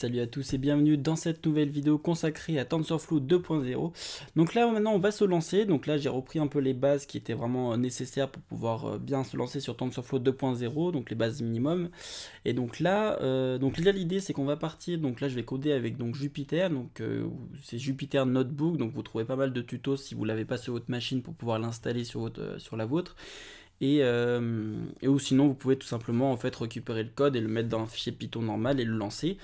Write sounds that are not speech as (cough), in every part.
salut à tous et bienvenue dans cette nouvelle vidéo consacrée à TensorFlow 2.0. Donc là maintenant on va se lancer, donc là j'ai repris un peu les bases qui étaient vraiment nécessaires pour pouvoir euh, bien se lancer sur TensorFlow 2.0, donc les bases minimum. Et donc là, euh, donc l'idée c'est qu'on va partir, donc là je vais coder avec donc Jupyter, donc euh, c'est Jupyter Notebook, donc vous trouvez pas mal de tutos si vous l'avez pas sur votre machine pour pouvoir l'installer sur, votre, sur la vôtre. Et, et, ou sinon vous pouvez tout simplement en fait récupérer le code et le mettre dans un fichier Python normal et le lancer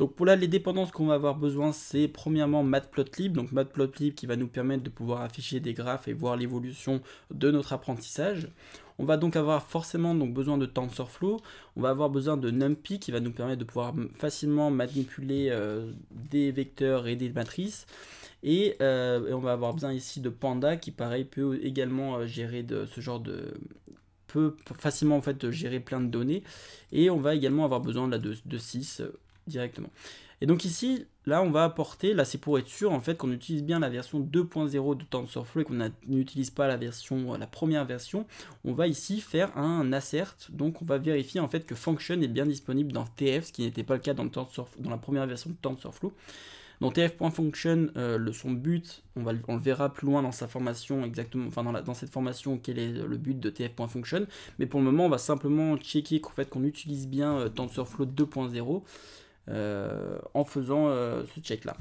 donc pour là, les dépendances qu'on va avoir besoin, c'est premièrement matplotlib, donc matplotlib qui va nous permettre de pouvoir afficher des graphes et voir l'évolution de notre apprentissage. On va donc avoir forcément donc besoin de TensorFlow, on va avoir besoin de NumPy qui va nous permettre de pouvoir facilement manipuler euh, des vecteurs et des matrices. Euh, et, on va avoir besoin ici de Panda qui pareil peut également euh, gérer de, ce genre de, peut facilement en fait gérer plein de données et on va également avoir besoin de, de 6 directement. Et donc ici, là, on va apporter, là c'est pour être sûr en fait qu'on utilise bien la version 2.0 de TensorFlow et qu'on n'utilise pas la version, euh, la première version, on va ici faire un assert, donc on va vérifier en fait que function est bien disponible dans TF, ce qui n'était pas le cas dans, dans la première version de TensorFlow. Dans tf.function, euh, le, son but, on, va, on le verra plus loin dans sa formation, exactement, enfin dans, la, dans cette formation, quel est le but de tf.function, mais pour le moment, on va simplement checker qu'en fait qu'on utilise bien euh, TensorFlow 2.0, euh, en faisant euh, ce check-là.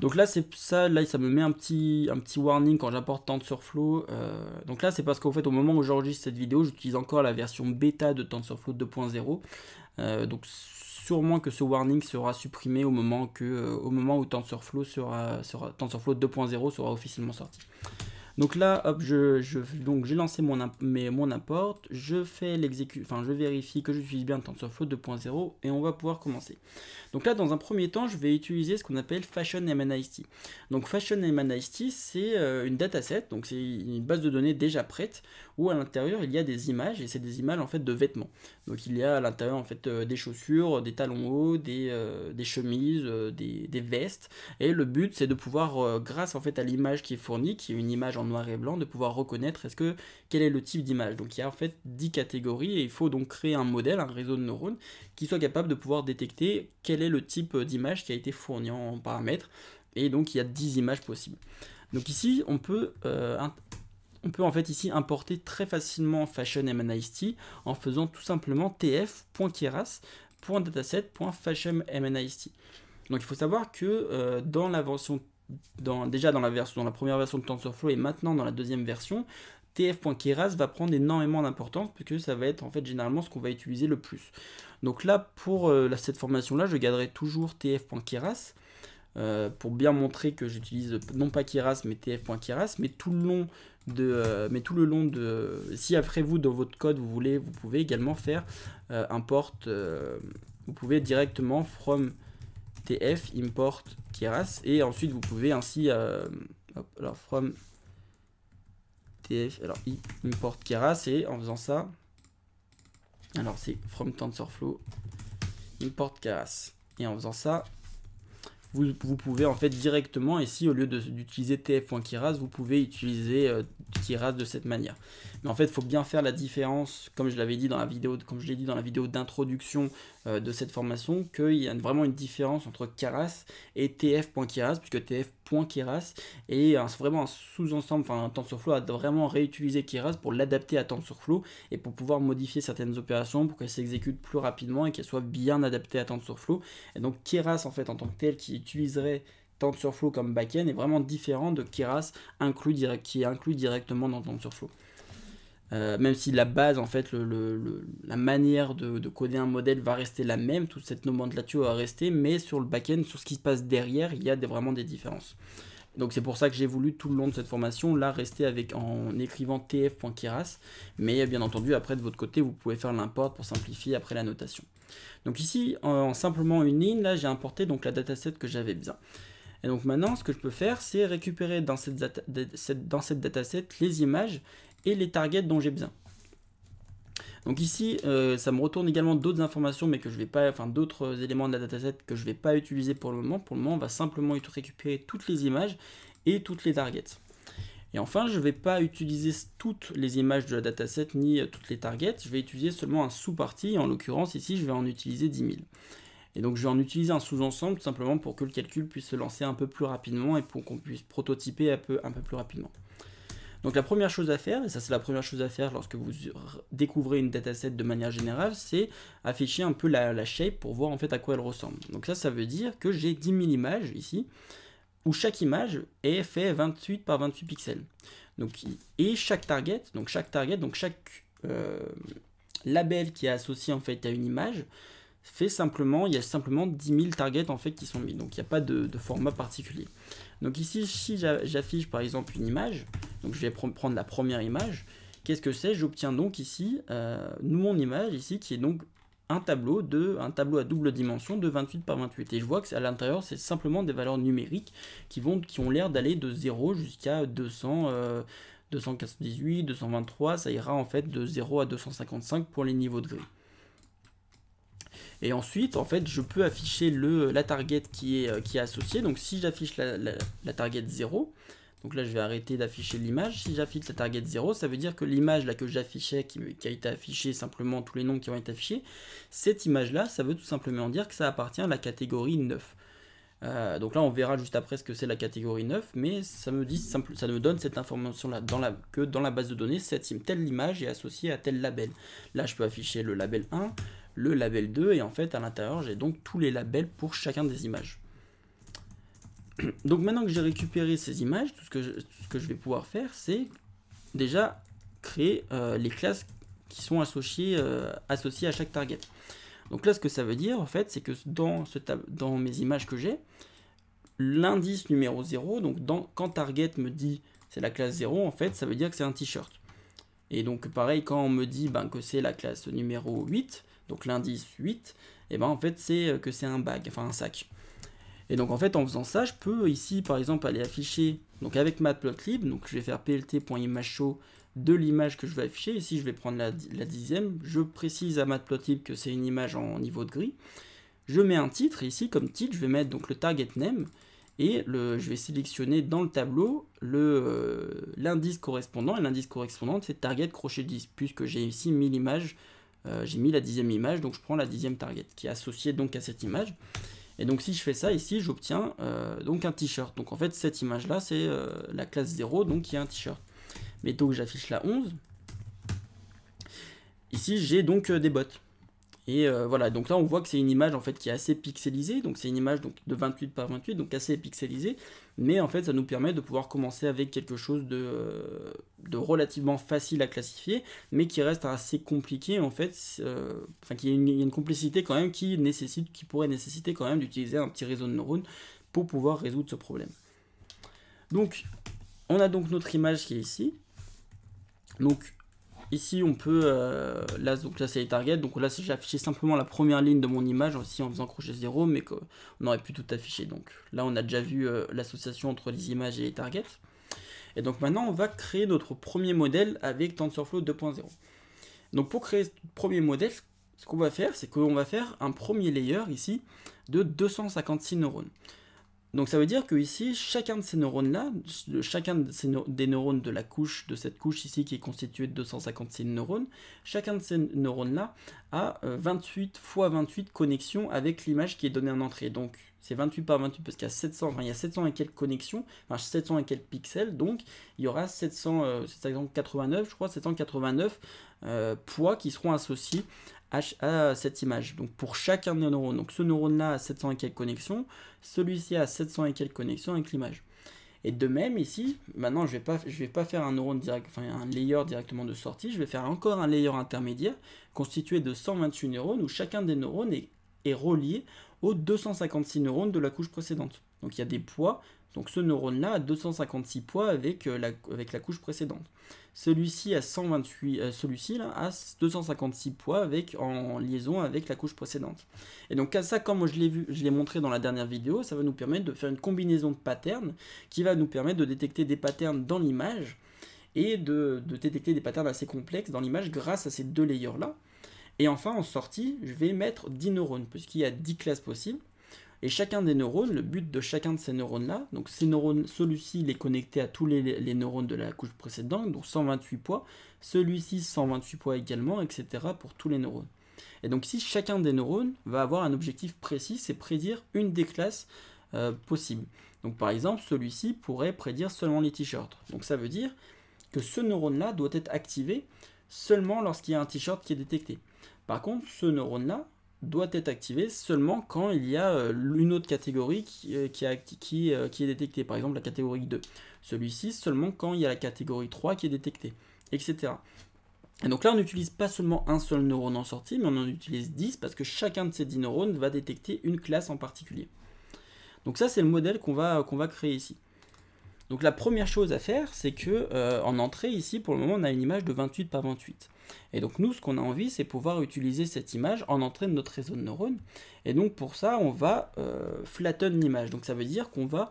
Donc là, c'est ça, là, ça me met un petit, un petit warning quand j'apporte TensorFlow. Euh, donc là, c'est parce qu'au fait, au moment où j'enregistre cette vidéo, j'utilise encore la version bêta de TensorFlow 2.0. donc sûrement que ce warning sera supprimé au moment, que, au moment où TensorFlow, sera, sera TensorFlow 2.0 sera officiellement sorti. Donc là, hop, je, je donc j'ai lancé mon, mais mon import, je fais l'exécution, enfin je vérifie que j'utilise bien TensorFlow 2.0 et on va pouvoir commencer. Donc là, dans un premier temps, je vais utiliser ce qu'on appelle Fashion MNIST. E. Donc Fashion MNIST, e, c'est euh, une dataset, donc c'est une base de données déjà prête où à l'intérieur il y a des images et c'est des images en fait de vêtements. Donc il y a à l'intérieur en fait euh, des chaussures, des talons hauts, des, euh, des chemises, des, des, vestes et le but c'est de pouvoir grâce en fait à l'image qui est fournie, qui est une image en noir et blanc, de pouvoir reconnaître est-ce que quel est le type d'image. Donc il y a en fait 10 catégories et il faut donc créer un modèle, un réseau de neurones qui soit capable de pouvoir détecter quel est le type d'image qui a été fourni en paramètres. Et donc il y a 10 images possibles. Donc ici on peut euh, on peut en fait ici importer très facilement Fashion MNIST en faisant tout simplement tf.keras.dataset.fashionmnist. Donc il faut savoir que euh, dans dans version déjà dans la, version, première version de TensorFlow et maintenant dans la deuxième version, tf.keras va prendre énormément d'importance parce que ça va être en fait généralement ce qu'on va utiliser le plus. Donc là, pour euh, cette formation-là, je garderai toujours tf.keras euh, pour bien montrer que j'utilise non pas keras mais tf.keras, mais tout le long de, euh, mais tout le long de, si après vous dans votre code vous voulez, vous pouvez également faire euh, import, vous pouvez directement from tf import keras et ensuite vous pouvez ainsi euh, alors from tf alors import keras et en faisant ça alors c'est from tensorflow import keras et en faisant ça vous, vous, pouvez en fait directement ici au lieu d'utiliser tf.keras vous pouvez utiliser euh, keras de cette manière mais en fait il faut bien faire la différence comme je l'avais dit dans la vidéo comme je l'ai dit dans la vidéo d'introduction euh, de cette formation qu'il y a vraiment une différence entre Keras et TF.Keras, puisque TF.Keras est vraiment un sous-ensemble, enfin un TensorFlow a vraiment réutilisé Keras pour l'adapter à TensorFlow et pour pouvoir modifier certaines opérations pour qu'elles s'exécutent plus rapidement et qu'elles soient bien adaptées à TensorFlow. Et donc Keras en fait en tant que tel qui utiliserait TensorFlow comme backend est vraiment différent de Keras qui est inclus directement dans TensorFlow. Euh, même si la base, en fait, la manière de, coder un modèle va rester la même, toute cette nomenclature va rester, mais sur le back-end, sur ce qui se passe derrière, il y a vraiment des différences. Donc c'est pour ça que j'ai voulu tout le long de cette formation là rester avec en écrivant tf.keras, mais bien entendu après de votre côté vous pouvez faire l'import pour simplifier après la notation. Donc ici en simplement une ligne là j'ai importé donc la dataset que j'avais bien. Et donc maintenant ce que je peux faire c'est récupérer dans cette dataset les images et les targets dont j'ai besoin. Donc ici, euh, ça me retourne également d'autres informations, mais que je vais pas, enfin d'autres éléments de la dataset que je ne vais pas utiliser pour le moment. Pour le moment, on va simplement récupérer toutes les images et toutes les targets. Et enfin, je ne vais pas utiliser toutes les images de la dataset ni euh, toutes les targets, je vais utiliser seulement un sous-parti, en l'occurrence ici je vais en utiliser 10 000. Et donc je vais en utiliser un sous-ensemble simplement pour que le calcul puisse se lancer un peu plus rapidement et pour qu'on puisse prototyper un peu, un peu plus rapidement. Donc la première chose à faire, et ça c'est la première chose à faire lorsque vous découvrez une dataset de manière générale, c'est afficher un peu la, shape pour voir en fait à quoi elle ressemble. Donc ça, ça veut dire que j'ai 10 000 images ici, où chaque image est fait 28 par 28 pixels. Donc, et chaque target, donc chaque target, donc chaque euh, label qui est associé en fait à une image, fait simplement, il y a simplement 10 000 targets en fait qui sont mis. Donc il n'y a pas de format particulier. Donc ici, si j'affiche par exemple une image, donc je vais prendre la première image, qu'est-ce que c'est J'obtiens donc ici euh, mon image ici qui est donc un tableau, de, un tableau à double dimension de 28 par 28. Et je vois que à l'intérieur, c'est simplement des valeurs numériques qui, vont, qui ont l'air d'aller de 0 jusqu'à 200, euh, 223. Ça ira en fait de 0 à 255 pour les niveaux de gris. Et ensuite, en fait, je peux afficher le, la target qui est, euh, qui est associée. Donc si j'affiche la, target 0, donc là je vais arrêter d'afficher l'image. Si j'affiche la target 0, ça veut dire que l'image là que j'affichais, qui, qui, a été affichée simplement tous les noms qui ont été affichés, cette image là, ça veut tout simplement dire que ça appartient à la catégorie 9. Euh, donc là, on verra juste après ce que c'est la catégorie 9, mais ça me, dit ça me donne cette information-là, dans la, que dans la base de données, cette, telle image est associée à tel label. Là, je peux afficher le label 1, le label 2 et en fait à l'intérieur j'ai donc tous les labels pour chacun des images. (clears throat) Donc maintenant que j'ai récupéré ces images, tout ce que je, ce que je vais pouvoir faire c'est déjà créer euh, les classes qui sont associées, euh, associées à chaque target. Donc là ce que ça veut dire en fait c'est que dans, ce dans mes images que j'ai, l'indice numéro 0, donc dans, quand target me dit c'est la classe 0 en fait ça veut dire que c'est un t-shirt. Et donc pareil quand on me dit ben, que c'est la classe numéro 8, donc l'indice 8, et eh ben en fait c'est euh, que c'est un bag, enfin un sac. Et donc en fait en faisant ça, je peux ici par exemple aller afficher, donc avec matplotlib, donc je vais faire plt.imageshow de l'image que je vais afficher, ici je vais prendre la, dixième, je précise à matplotlib que c'est une image en niveau de gris, je mets un titre, ici comme titre je vais mettre donc le target name, et le, je vais sélectionner dans le tableau euh, l'indice correspondant, et l'indice correspondant c'est target crochet 10, puisque j'ai ici 1000 images. Euh, j'ai mis la dixième image, donc je prends la dixième target qui est associée donc à cette image. Et donc si je fais ça ici, j'obtiens euh, donc un t-shirt. Donc en fait cette image là c'est euh, la classe 0, donc il y a un t-shirt. Mais donc j'affiche la 11. Ici j'ai donc des bottes. Et euh, voilà, donc là on voit que c'est une image en fait qui est assez pixelisée, donc c'est une image donc, de 28 par 28, donc assez pixelisée, mais en fait ça nous permet de pouvoir commencer avec quelque chose de, relativement facile à classifier, mais qui reste assez compliqué en fait, euh, enfin qui a une, une, complicité quand même qui nécessite, qui pourrait nécessiter quand même d'utiliser un petit réseau de neurones pour pouvoir résoudre ce problème. Donc on a donc notre image qui est ici, donc Ici, on peut, euh, là, donc là c'est les targets, donc là si j'ai affiché simplement la première ligne de mon image aussi en faisant crochet 0, mais qu'on aurait pu tout afficher. Donc là, on a déjà vu euh, l'association entre les images et les targets. Et donc maintenant, on va créer notre premier modèle avec TensorFlow 2.0. Donc pour créer ce premier modèle, ce qu'on va faire, c'est qu'on va faire un premier layer ici de 256 neurones. Donc ça veut dire que ici, chacun de ces neurones-là, chacun des neurones de la couche, de cette couche ici qui est constituée de 256 neurones, chacun de ces neurones-là a 28 x 28 connexions avec l'image qui est donnée en entrée. Donc c'est 28 par 28 parce qu'il y a 700, il y a 700 et quelques connexions, 700 et quelques pixels, donc il y aura 700, 789, euh, je crois, 789 euh, poids qui seront associés à cette image. Donc pour chacun des neurones. Donc ce neurone-là a 700 et quelques connexions, celui-ci a 700 et quelques connexions avec l'image. Et de même ici, maintenant je ne vais, pas, faire un neurone direct, enfin un layer directement de sortie, je vais faire encore un layer intermédiaire constitué de 128 neurones où chacun des neurones est, relié aux 256 neurones de la couche précédente. Donc il y a des poids, donc ce neurone-là a 256 poids euh, avec la couche précédente. Celui-ci a 128, euh, celui-ci a 256 poids avec, en liaison avec la couche précédente. Et donc à ça, comme je l'ai vu, je l'ai montré dans la dernière vidéo, ça va nous permettre de faire une combinaison de patterns qui va nous permettre de détecter des patterns dans l'image et de, de, détecter des patterns assez complexes dans l'image grâce à ces deux layers là. Et enfin en sortie, je vais mettre 10 neurones puisqu'il y a 10 classes possibles. Et chacun des neurones, le but de chacun de ces neurones-là, donc ces neurones, celui-ci est connecté à tous les, neurones de la couche précédente, donc 128 poids, celui-ci 128 poids également, etc. pour tous les neurones. Et donc ici, chacun des neurones va avoir un objectif précis, c'est prédire une des classes euh, possibles. Donc par exemple, celui-ci pourrait prédire seulement les t-shirts. Donc ça veut dire que ce neurone-là doit être activé seulement lorsqu'il y a un t-shirt qui est détecté. Par contre, ce neurone-là, doit être activé seulement quand il y a euh, une autre catégorie euh, euh, qui, est détectée, par exemple la catégorie 2. Celui-ci seulement quand il y a la catégorie 3 qui est détectée, etc. Et donc là, on n'utilise pas seulement un seul neurone en sortie, mais on en utilise 10 parce que chacun de ces 10 neurones va détecter une classe en particulier. Donc ça, c'est le modèle qu'on va, va créer ici. Donc la première chose à faire, c'est que en entrée ici, pour le moment, on a une image de 28 par 28. Et donc nous, ce qu'on a envie, c'est pouvoir utiliser cette image en entrée de notre réseau de neurones. Et donc pour ça, on va euh, flatten l'image. Donc ça veut dire qu'on va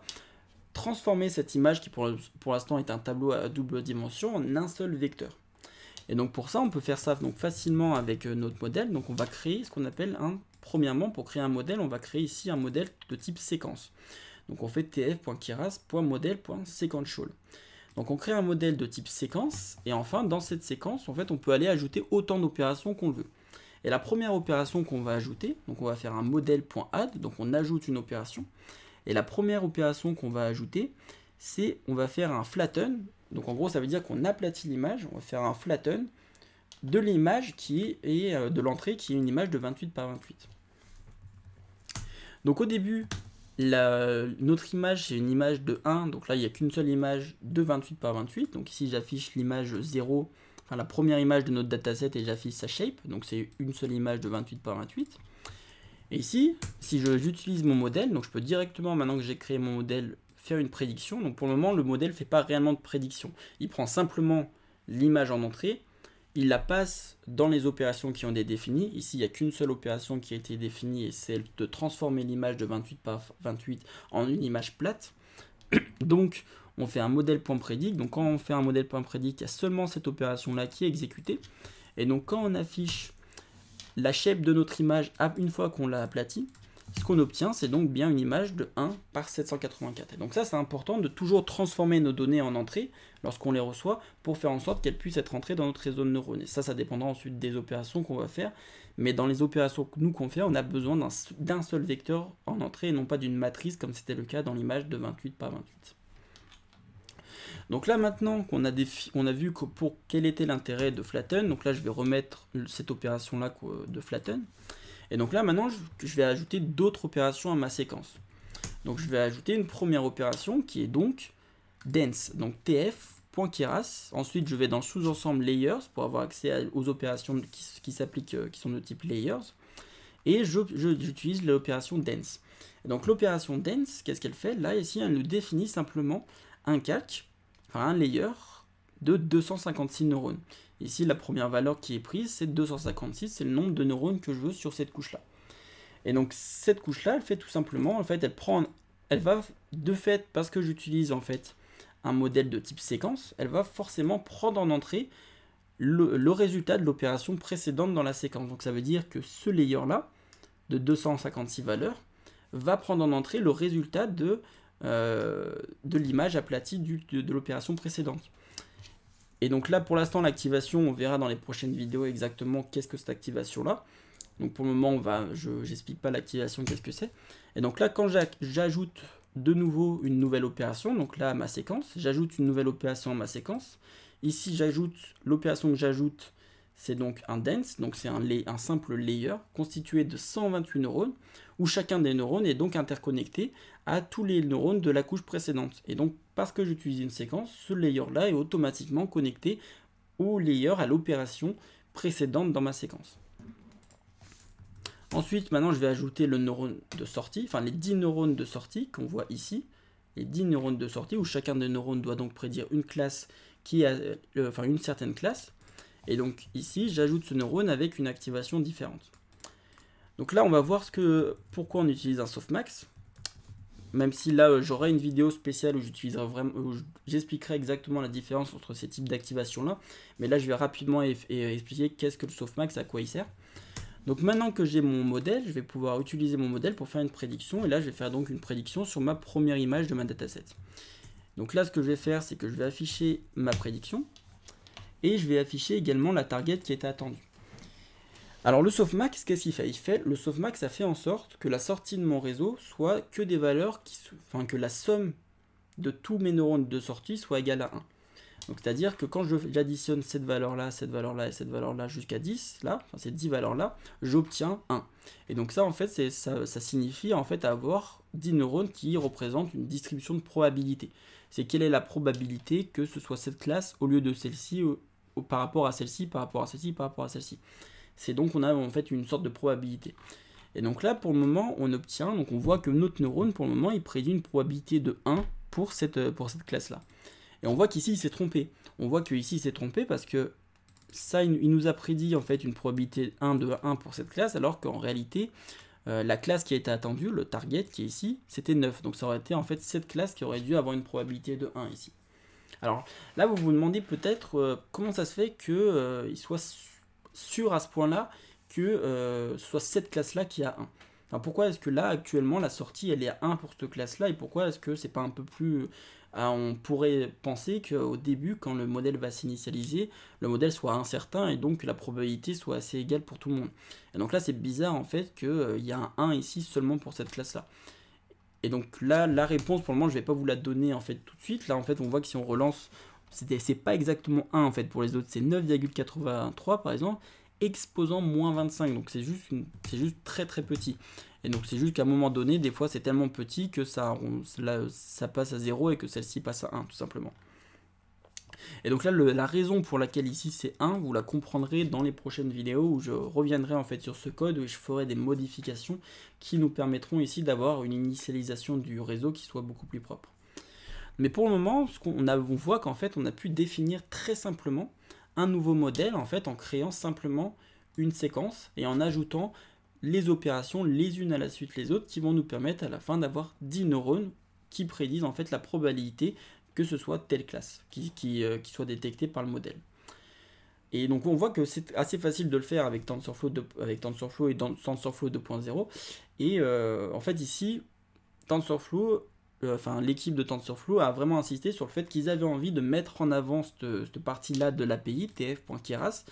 transformer cette image qui pour, l'instant est un tableau à double dimension en un seul vecteur. Et donc pour ça, on peut faire ça donc facilement avec euh, notre modèle. Donc on va créer ce qu'on appelle un, premièrement, pour créer un modèle, on va créer ici un modèle de type séquence. Donc on fait tf.keras.model.sequential. Donc on crée un modèle de type séquence, et enfin dans cette séquence, en fait, on peut aller ajouter autant d'opérations qu'on veut. Et la première opération qu'on va ajouter, donc on va faire un modèle.add, donc on ajoute une opération. Et la première opération qu'on va ajouter, c'est on va faire un flatten. Donc en gros, ça veut dire qu'on aplatit l'image, on va faire un flatten de l'image qui est, euh, de l'entrée qui est une image de 28 par 28. Donc au début, notre image, c'est une image de 1, donc là, il n'y a qu'une seule image de 28 par 28. Donc ici, j'affiche l'image 0, enfin la première image de notre dataset et j'affiche sa shape, donc c'est une seule image de 28 par 28. Et ici, si j'utilise mon modèle, donc je peux directement, maintenant que j'ai créé mon modèle, faire une prédiction. Donc pour le moment, le modèle ne fait pas réellement de prédiction. Il prend simplement l'image en entrée il la passe dans les opérations qui ont été définies. Ici, il n'y a qu'une seule opération qui a été définie et c'est de transformer l'image de 28 par 28 en une image plate. (clears throat) Donc, on fait un modèle point Donc, quand on fait un modèle point il y a seulement cette opération-là qui est exécutée. Et donc, quand on affiche la shape de notre image ah, une fois qu'on l'a aplatie, ce qu'on obtient, c'est donc bien une image de 1 par 784. Et donc ça, c'est important de toujours transformer nos données en entrées lorsqu'on les reçoit pour faire en sorte qu'elles puissent être entrées dans notre réseau de neurones. Et ça, ça dépendra ensuite des opérations qu'on va faire. Mais dans les opérations que nous qu'on fait, on a besoin d'un seul vecteur en entrée et non pas d'une matrice comme c'était le cas dans l'image de 28 par 28. Donc là maintenant qu'on a, on a vu que pour quel était l'intérêt de flatten, donc là je vais remettre cette opération là de flatten, et donc là, maintenant, je vais ajouter d'autres opérations à ma séquence. Donc je vais ajouter une première opération qui est donc dense, donc tf.keras. Ensuite, je vais dans sous-ensemble layers pour avoir accès aux opérations qui, qui s'appliquent, euh, qui sont de type layers. Et j'utilise l'opération dense. donc l'opération dense, qu'est-ce qu'elle fait Là, ici, elle nous définit simplement un calque, enfin un layer de 256 neurones. Ici, la première valeur qui est prise, c'est 256, c'est le nombre de neurones que je veux sur cette couche-là. Et donc cette couche-là, elle fait tout simplement, en fait, elle prend, elle va de fait, parce que j'utilise en fait un modèle de type séquence, elle va forcément prendre en entrée le, résultat de l'opération précédente dans la séquence. Donc ça veut dire que ce layer-là, de 256 valeurs, va prendre en entrée le résultat de, euh, de l'image aplatie de l'opération précédente. Et donc là, pour l'instant, l'activation, on verra dans les prochaines vidéos exactement qu'est-ce que cette activation-là. Donc pour le moment, on va, je n'explique pas l'activation, qu'est-ce que c'est. Et donc là, quand j'ajoute de nouveau une nouvelle opération, donc là, ma séquence, j'ajoute une nouvelle opération à ma séquence. Ici, j'ajoute l'opération que j'ajoute c'est donc un dense, donc c'est un, simple layer constitué de 128 neurones, où chacun des neurones est donc interconnecté à tous les neurones de la couche précédente. Et donc, parce que j'utilise une séquence, ce layer-là est automatiquement connecté au layer, à l'opération précédente dans ma séquence. Ensuite, maintenant, je vais ajouter le neurone de sortie, enfin les 10 neurones de sortie qu'on voit ici, les 10 neurones de sortie, où chacun des neurones doit donc prédire une classe qui a, euh, enfin une certaine classe, et donc ici, j'ajoute ce neurone avec une activation différente. Donc là, on va voir ce que, pourquoi on utilise un softmax. Même si là, euh, j'aurai une vidéo spéciale où j'expliquerai exactement la différence entre ces types dactivations là Mais là, je vais rapidement euh, expliquer qu'est-ce que le softmax, à quoi il sert. Donc maintenant que j'ai mon modèle, je vais pouvoir utiliser mon modèle pour faire une prédiction. Et là, je vais faire donc une prédiction sur ma première image de ma dataset. Donc là, ce que je vais faire, c'est que je vais afficher ma prédiction et je vais afficher également la target qui était attendue. Alors le softmax, qu'est-ce qu'il fait Il fait le softmax, ça fait en sorte que la sortie de mon réseau soit que des valeurs qui, enfin que la somme de tous mes neurones de sortie soit égale à 1. Donc c'est-à-dire que quand j'additionne cette valeur-là, cette valeur-là et cette valeur-là jusqu'à 10, là, ces 10 valeurs-là, j'obtiens 1. Et donc ça en fait, ça, signifie en fait avoir 10 neurones qui représentent une distribution de probabilité. C'est quelle est la probabilité que ce soit cette classe au lieu de celle-ci par rapport à celle-ci, par rapport à celle-ci, par rapport à celle-ci. C'est donc on a en fait une sorte de probabilité. Et donc là, pour le moment, on obtient, donc on voit que notre neurone, pour le moment, il prédit une probabilité de 1 pour cette, euh, pour cette classe-là. Et on voit qu'ici, il s'est trompé. On voit qu'ici, il s'est trompé parce que ça, il nous a prédit en fait une probabilité 1 de 1 pour cette classe, alors qu'en réalité, euh, la classe qui a été attendue, le target qui est ici, c'était 9. Donc ça aurait été en fait cette classe qui aurait dû avoir une probabilité de 1 ici. Alors là, vous vous demandez peut-être euh, comment ça se fait qu'il euh, soit sûr à ce point-là que euh, ce soit cette classe-là qui a 1. Alors pourquoi est-ce que là, actuellement, la sortie, elle est à 1 pour cette classe-là, et pourquoi est-ce que c'est pas un peu plus... on pourrait penser qu'au début, quand le modèle va s'initialiser, le modèle soit incertain, et donc que la probabilité soit assez égale pour tout le monde. Et donc là, c'est bizarre, en fait, qu'il y a un 1 ici seulement pour cette classe-là. Et donc là, la réponse, pour le moment, je vais pas vous la donner en fait tout de suite. Là, en fait, on voit que si on relance, c'est pas exactement 1 en fait pour les autres, c'est 9,83 par exemple, exposant moins 25. Donc c'est juste, juste très très petit. Et donc c'est juste qu'à un moment donné, des fois c'est tellement petit que ça, ça, ça passe à 0 et que celle-ci passe à 1 tout simplement. Et donc là, la raison pour laquelle ici c'est 1, vous la comprendrez dans les prochaines vidéos où je reviendrai en fait sur ce code où je ferai des modifications qui nous permettront ici d'avoir une initialisation du réseau qui soit beaucoup plus propre. Mais pour le moment, on, voit qu'en fait, on a pu définir très simplement un nouveau modèle en fait en créant simplement une séquence et en ajoutant les opérations les unes à la suite les autres qui vont nous permettre à la fin d'avoir 10 neurones qui prédisent en fait la probabilité que ce soit telle classe euh, qui, soit détectée par le modèle. Et donc on voit que c'est assez facile de le faire avec TensorFlow, avec TensorFlow et dans TensorFlow 2.0. Et euh, en fait ici, TensorFlow, euh, enfin l'équipe de TensorFlow a vraiment insisté sur le fait qu'ils avaient envie de mettre en avant cette, partie-là de l'API, tf.keras,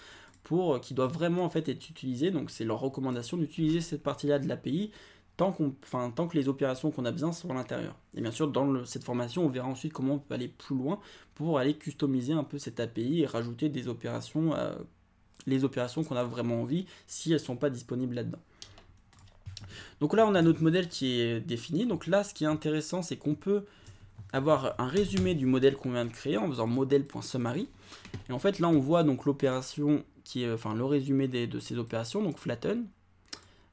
pour qui doit vraiment en fait être utilisée. Donc c'est leur recommandation d'utiliser cette partie-là de l'API tant, que les opérations qu'on a besoin sont à l'intérieur. Et bien sûr, dans cette formation, on verra ensuite comment on peut aller plus loin pour aller customiser un peu cette API et rajouter des opérations, euh, les opérations qu'on a vraiment envie si elles ne sont pas disponibles là-dedans. Donc là, on a notre modèle qui est défini. Donc là, ce qui est intéressant, c'est qu'on peut avoir un résumé du modèle qu'on vient de créer en faisant modèle.summary. Et en fait, là, on voit l'opération qui est, enfin, le résumé de ces opérations, donc flatten,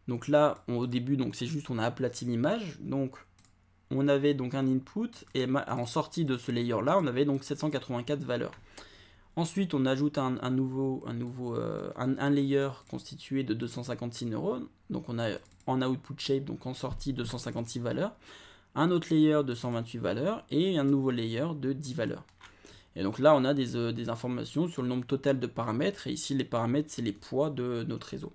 donc là, au début, c'est juste on a aplati l'image. Donc on avait donc un input et en sortie de ce layer là, on avait donc 784 valeurs. Ensuite, on ajoute un, nouveau, un, nouveau euh, un, layer constitué de 256 neurones. Donc on a en output shape, donc en sortie 256 valeurs. Un autre layer de 128 valeurs et un nouveau layer de 10 valeurs. Et donc là, on a des, euh, des informations sur le nombre total de paramètres. Et ici, les paramètres, c'est les poids de notre réseau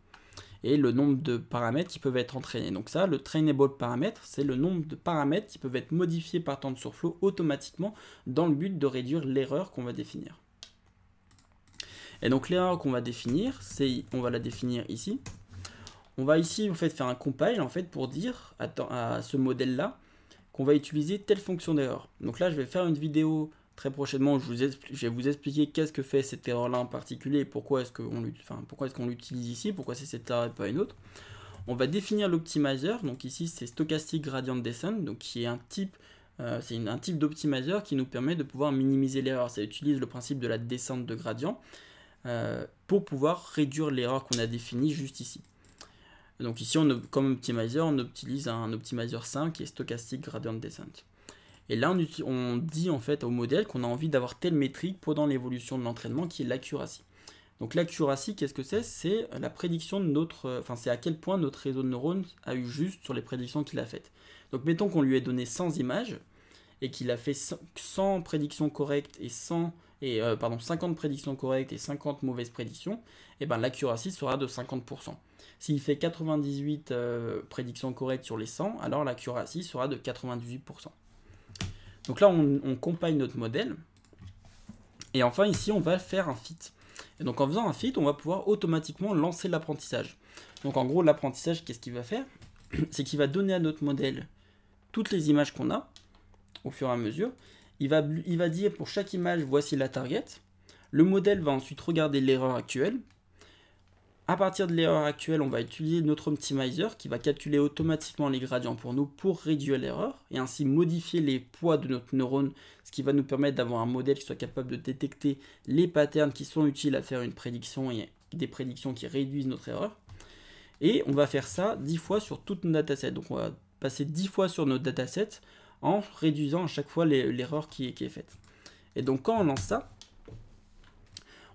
et le nombre de paramètres qui peuvent être entraînés. Donc ça, le trainable paramètre, c'est le nombre de paramètres qui peuvent être modifiés par temps de surflow automatiquement dans le but de réduire l'erreur qu'on va définir. Et donc l'erreur qu'on va définir, c'est on va la définir ici. On va ici en fait faire un compile en fait pour dire à ce modèle là qu'on va utiliser telle fonction d'erreur. Donc là je vais faire une vidéo Très prochainement, je, vais vous expliquer qu'est-ce que fait cette erreur-là en particulier pourquoi est-ce qu'on l'utilise ici, pourquoi c'est cette erreur et pas une autre. On va définir l'optimizer, donc ici c'est Stochastic Gradient Descent, donc qui est un type, euh, c'est un type d'optimizer qui nous permet de pouvoir minimiser l'erreur. Ça utilise le principe de la descente de gradient euh, pour pouvoir réduire l'erreur qu'on a définie juste ici. Donc ici, on, comme optimizer, on utilise un optimizer simple qui est Stochastic Gradient Descent. Et là, on, dit en fait au modèle qu'on a envie d'avoir telle métrique pendant l'évolution de l'entraînement qui est l'accuracy. Donc l'accuracy, qu'est-ce que c'est C'est la prédiction de notre... Euh, enfin, c'est à quel point notre réseau de neurones a eu juste sur les prédictions qu'il a faites. Donc mettons qu'on lui ait donné 100 images et qu'il a fait 100 prédictions correctes et 100 et euh, pardon 50 prédictions correctes et 50 mauvaises prédictions, et eh ben l'accuracy sera de 50%. S'il fait 98 euh, prédictions correctes sur les 100, alors l'accuracy sera de 98%. Donc là, on, on compagne notre modèle. Et enfin, ici, on va faire un fit. Et donc en faisant un fit, on va pouvoir automatiquement lancer l'apprentissage. Donc en gros, l'apprentissage, qu'est-ce qu'il va faire (clears throat) C'est qu'il va donner à notre modèle toutes les images qu'on a au fur et à mesure. Il va, il va dire pour chaque image, voici la target. Le modèle va ensuite regarder l'erreur actuelle à partir de l'erreur actuelle, on va utiliser notre optimizer qui va calculer automatiquement les gradients pour nous pour réduire l'erreur et ainsi modifier les poids de notre neurone, ce qui va nous permettre d'avoir un modèle qui soit capable de détecter les patterns qui sont utiles à faire une prédiction et des prédictions qui réduisent notre erreur. Et on va faire ça 10 fois sur toute notre dataset. Donc on va passer 10 fois sur notre dataset en réduisant à chaque fois l'erreur qui, qui est faite. Et donc quand on lance ça,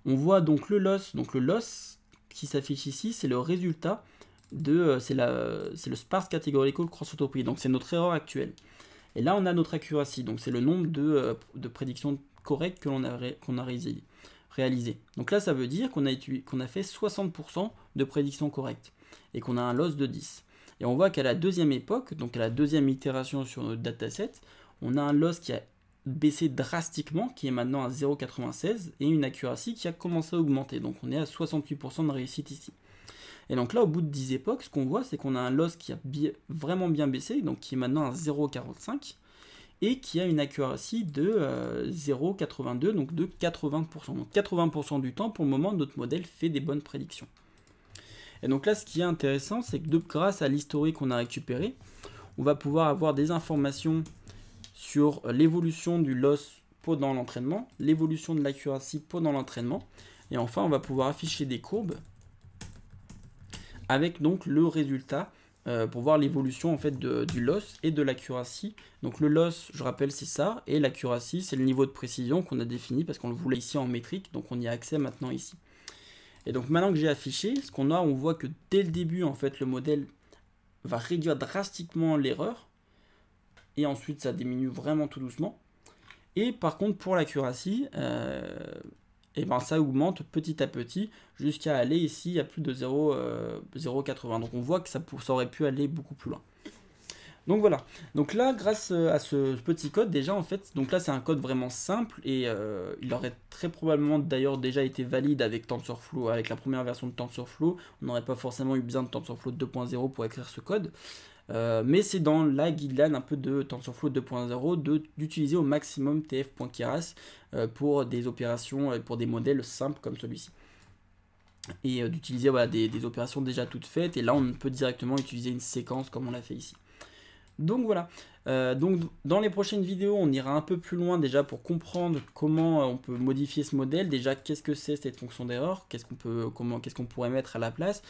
on voit donc le loss. Donc le loss, qui s'affiche ici, c'est le résultat de, euh, c'est le sparse categorical cross autopie, donc c'est notre erreur actuelle. Et là, on a notre accuracy, donc c'est le nombre de, euh, prédictions correctes que l'on a, qu'on a réalisées. Réalisé. Donc là, ça veut dire qu'on a, qu'on a fait 60% de prédictions correctes et qu'on a un loss de 10. Et on voit qu'à la deuxième époque, donc à la deuxième itération sur notre dataset, on a un loss qui a baissé drastiquement, qui est maintenant à 0,96, et une accuracy qui a commencé à augmenter. Donc on est à 68% de réussite ici. Et donc là, au bout de 10 époques, ce qu'on voit, c'est qu'on a un loss qui a vraiment bien baissé, donc qui est maintenant à 0,45, et qui a une accuracy de 0,82, euh, donc de 80%. Donc 80% du temps, pour le moment, notre modèle fait des bonnes prédictions. Et donc là, ce qui est intéressant, c'est que de, grâce à l'historique qu'on a récupéré, on va pouvoir avoir des informations sur l'évolution du loss pendant l'entraînement, l'évolution de l'accuracy pendant l'entraînement. Et enfin, on va pouvoir afficher des courbes avec donc le résultat euh, pour voir l'évolution en fait du loss et de l'accuracy. Donc le loss, je rappelle, c'est ça, et l'accuracy, c'est le niveau de précision qu'on a défini parce qu'on le voulait ici en métrique, donc on y a accès maintenant ici. Et donc maintenant que j'ai affiché, ce qu'on a, on voit que dès le début, en fait, le modèle va réduire drastiquement l'erreur, et ensuite ça diminue vraiment tout doucement. Et par contre pour l'accuracy et euh, eh ben ça augmente petit à petit jusqu'à aller ici à plus de 0,80. Euh, donc on voit que ça, aurait pu aller beaucoup plus loin. Donc voilà, donc là grâce euh, à ce petit code déjà en fait, donc là c'est un code vraiment simple et il aurait très probablement d'ailleurs déjà été valide avec TensorFlow, avec la première version de TensorFlow, on n'aurait pas forcément eu besoin de TensorFlow 2.0 pour écrire ce code, euh, mais c'est dans la guideline un peu de TensorFlow 2.0 d'utiliser au maximum tf.keras euh, pour des opérations, et pour des modèles simples comme celui-ci. Et euh, d'utiliser voilà, des, opérations déjà toutes faites. Et là, on peut directement utiliser une séquence comme on l'a fait ici. Donc voilà. donc dans les prochaines vidéos, on ira un peu plus loin déjà pour comprendre comment on peut modifier ce modèle. Déjà, qu'est-ce que c'est cette fonction d'erreur Qu'est-ce qu'on peut, comment, qu'est-ce qu'on pourrait mettre à la place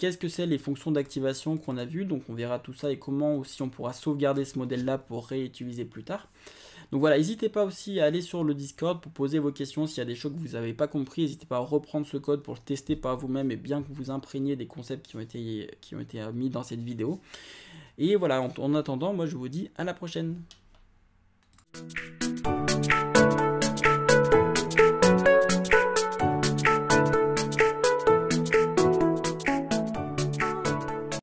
Qu'est-ce que c'est les fonctions d'activation qu'on a vues Donc on verra tout ça et comment aussi on pourra sauvegarder ce modèle-là pour réutiliser plus tard. Donc voilà, n'hésitez pas aussi à aller sur le Discord pour poser vos questions s'il y a des choses que vous n'avez pas compris. N'hésitez pas à reprendre ce code pour le tester par vous-même et bien que vous imprégniez des concepts qui ont été, qui ont été mis dans cette vidéo. Et voilà, en attendant, moi je vous dis à la prochaine.